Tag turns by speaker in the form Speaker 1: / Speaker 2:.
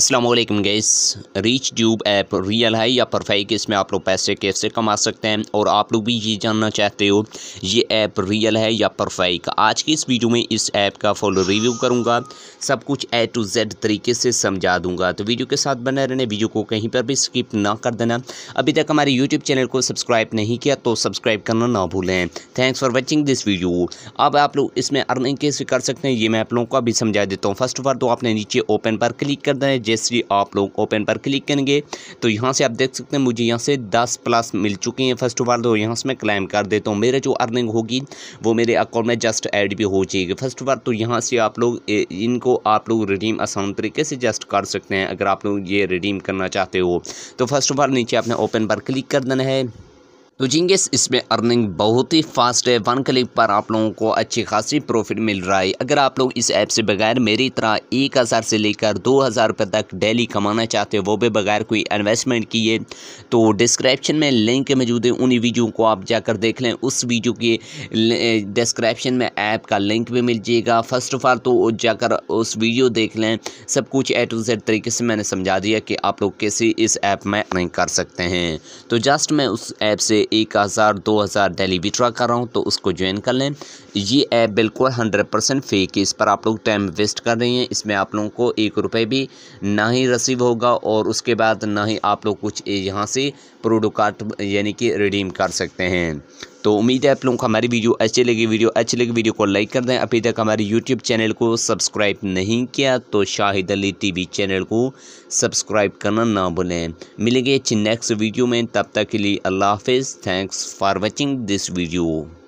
Speaker 1: Aslam gas reach tube app real है या perfect इसमें आप लोग पैसे कैसे कमा सकते हैं और आप लोग भी ये जानना चाहते हो ये ऐप रियल है या परफेक्ट आज की इस वीडियो में इस ऐप का फुल रिव्यू करूँगा सब कुछ ए टू जेड तरीके से समझा दूंगा तो वीडियो के साथ बने रहने वीडियो को कहीं पर भी स्किप ना कर देना अभी तक हमारे यूट्यूब चैनल को सब्सक्राइब नहीं किया तो सब्सक्राइब करना ना भूलें thanks for watching this video अब आप लोग इसमें अर्निंग कैसे कर सकते हैं ये मैं आप लोगों को अभी समझा देता हूँ फर्स्ट ऑफ ऑल तो आपने नीचे ओपन पर क्लिक कर दें जैसे आप लोग ओपन पर क्लिक करेंगे तो यहाँ से आप देख सकते हैं मुझे यहाँ से दस प्लस मिल चुकी हैं फर्स्ट ऑफ ऑल तो यहाँ से मैं क्लेम कर देता हूँ मेरे जो अर्निंग होगी वो मेरे अकाउंट में जस्ट ऐड भी हो जाएगी फर्स्ट ऑफ ऑल तो यहाँ से आप लोग इनको आप लोग रिडीम आसान तरीके से जस्ट कर सकते हैं अगर आप लोग ये रिडीम करना चाहते हो तो फर्स्ट ऑफ ऑल नीचे आपने ओपन पर क्लिक कर देना है तो जिंगे इसमें अर्निंग बहुत ही फास्ट है वन क्लिक पर आप लोगों को अच्छी खासी प्रॉफिट मिल रहा है अगर आप लोग इस ऐप से बगैर मेरी तरह एक हज़ार से लेकर दो हज़ार रुपये तक डेली कमाना चाहते हो वो भी बगैर कोई इन्वेस्टमेंट किए तो डिस्क्रिप्शन में लिंक मौजूद है उन्हीं वीडियो को आप जाकर देख लें उस वीडियो के डिस्क्रप्शन में ऐप का लिंक भी मिल जाएगा फर्स्ट ऑफ आल तो जाकर उस वीडियो देख लें सब कुछ ए टू जेड तरीके से मैंने समझा दिया कि आप लोग कैसे इस ऐप में अर्निंग कर सकते हैं तो जस्ट मैं उस ऐप से एक हज़ार दो हज़ार डेली विड्रा कर रहा हूँ तो उसको ज्वाइन कर लें ये ऐप बिल्कुल हंड्रेड परसेंट फेक है इस पर आप लोग टाइम वेस्ट कर रहे हैं इसमें आप लोगों को एक रुपये भी ना ही रसीव होगा और उसके बाद ना ही आप लोग कुछ यहाँ से प्रोडो कार्ड यानी कि रिडीम कर सकते हैं तो उम्मीद है आप लोगों को हमारी वीडियो अच्छी लगी वीडियो अच्छी लगी वीडियो को लाइक कर दें अभी तक हमारे यूट्यूब चैनल को सब्सक्राइब नहीं किया तो शाहिद अली वी चैनल को सब्सक्राइब करना ना भूलें मिलेंगे अच्छी नेक्स्ट वीडियो में तब तक के लिए अल्लाह हाफिज़ thanks for watching this video